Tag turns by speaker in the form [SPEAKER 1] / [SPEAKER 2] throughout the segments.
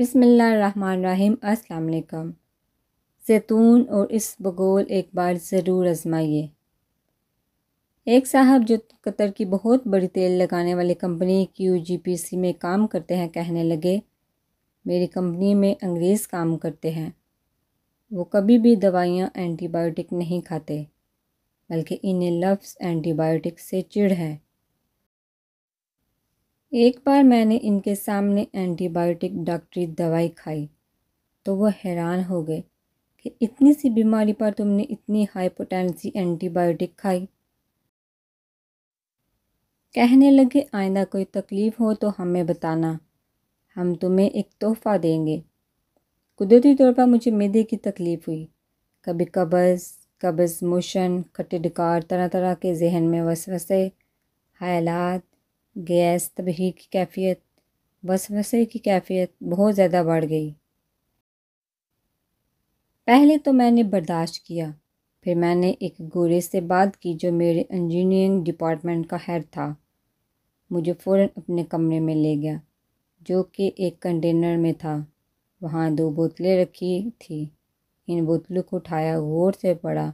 [SPEAKER 1] बसमीम् अल्लाम जैतून और इस बगोल एक बार ज़रूर आजमाइए एक साहब जो कतर की बहुत बड़ी तेल लगाने वाली company Q G P C में काम करते हैं कहने लगे मेरी कंपनी में अंग्रेज़ काम करते हैं वो कभी भी दवाइयाँ एंटीबायोटिक नहीं खाते बल्कि इन्हें लफ्स एंटीबायोटिक से चिढ़ है एक बार मैंने इनके सामने एंटीबायोटिक डॉक्टरी दवाई खाई तो वो हैरान हो गए कि इतनी सी बीमारी पर तुमने इतनी हाई एंटीबायोटिक खाई कहने लगे आइंदा कोई तकलीफ़ हो तो हमें बताना हम तुम्हें एक तोहफ़ा देंगे कुदरती तौर पर मुझे मेदे की तकलीफ़ हुई कभी कब्ज़ कब्ज़ मोशन खट्टे तरह तरह के जहन में वसवसे हयालत गैस तबही की कैफियत बस वसे की कैफियत बहुत ज़्यादा बढ़ गई पहले तो मैंने बर्दाश्त किया फिर मैंने एक गोरे से बात की जो मेरे इंजीनियरिंग डिपार्टमेंट का हेड था मुझे फ़ौर अपने कमरे में ले गया जो कि एक कंटेनर में था वहाँ दो बोतलें रखी थी इन बोतलों को उठाया गौर से पड़ा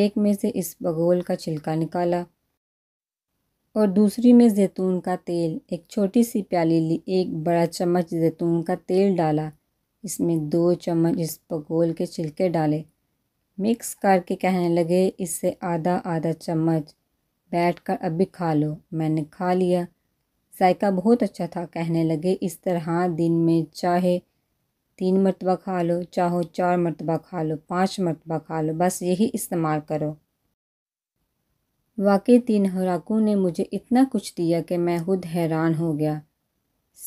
[SPEAKER 1] एक में से इस बगोल का छिलका निकाला और दूसरी में जैतून का तेल एक छोटी सी प्याली ली एक बड़ा चम्मच जैतून का तेल डाला इसमें दो चम्मच इस पगोल के छिलके डाले मिक्स करके कहने लगे इससे आधा आधा चम्मच बैठ कर अभी खा लो मैंने खा लिया जायका बहुत अच्छा था कहने लगे इस तरह दिन में चाहे तीन मरतबा खा लो चाहो चार मरतबा खा लो पाँच मरतबा खा लो बस यही इस्तेमाल करो वाकई तीन हराकों ने मुझे इतना कुछ दिया कि मैं खुद हैरान हो गया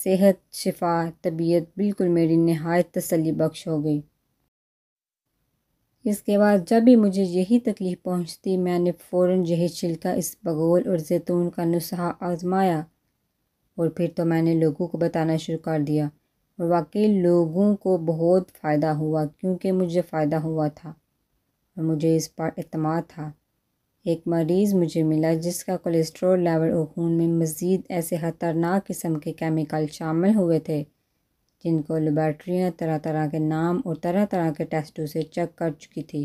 [SPEAKER 1] सेहत शिफा तबीयत बिल्कुल मेरी नहायत तसली बख्श हो गई इसके बाद जब भी मुझे यही तकलीफ़ पहुंचती मैंने फ़ौर यही छिलका इस बगोल और जैतून का नुस्खा आजमाया और फिर तो मैंने लोगों को बताना शुरू कर दिया और वाकई लोगों को बहुत फ़ायदा हुआ क्योंकि मुझे फ़ायदा हुआ था और मुझे इस पर अतमाद था एक मरीज़ मुझे मिला जिसका कोलेस्ट्रॉल लेवल और खून में मज़ीद ऐसे ख़तरनाक किस्म के केमिकल शामिल हुए थे जिनको लेबार्ट्रियाँ तरह तरह के नाम और तरह तरह के टेस्टों से चेक कर चुकी थी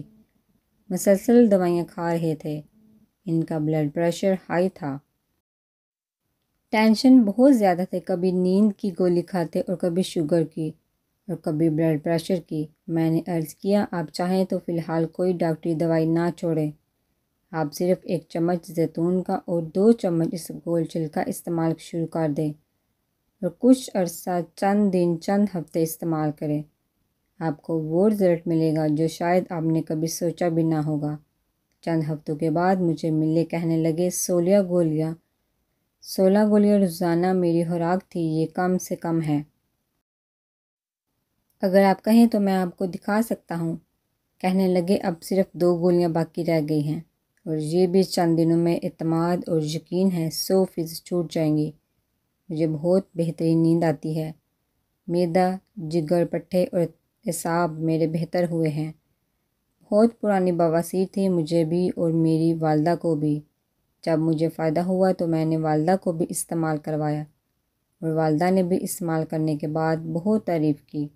[SPEAKER 1] मसलसल दवाइयाँ खा रहे थे इनका ब्लड प्रेशर हाई था टेंशन बहुत ज़्यादा थे कभी नींद की गोली खाते और कभी शुगर की और कभी ब्लड प्रेशर की मैंने अर्ज़ किया आप चाहें तो फ़िलहाल कोई डॉक्टरी दवाई ना छोड़ें आप सिर्फ एक चम्मच जैतून का और दो चम्मच इस गोल छिलका का इस्तेमाल शुरू कर दें और कुछ अरसा चंद दिन चंद हफ्ते इस्तेमाल करें आपको वो रिज़ल्ट मिलेगा जो शायद आपने कभी सोचा भी ना होगा चंद हफ्तों के बाद मुझे मिले कहने लगे सोलह गोलियाँ सोलह गोलियाँ रोज़ाना मेरी खुराक थी ये कम से कम है अगर आप कहें तो मैं आपको दिखा सकता हूँ कहने लगे अब सिर्फ दो गोलियाँ बाकी रह गई हैं और ये भी चंद दिनों में अतमाद और यकीन है सौ फीसद छूट जाएंगी मुझे बहुत बेहतरीन नींद आती है मैदा जिगर पट्ठे और एसाब मेरे बेहतर हुए हैं बहुत पुरानी बवासीर थी मुझे भी और मेरी वालदा को भी जब मुझे फ़ायदा हुआ तो मैंने वालदा को भी इस्तेमाल करवाया और वालदा ने भी इस्तेमाल करने के बाद बहुत तारीफ़ की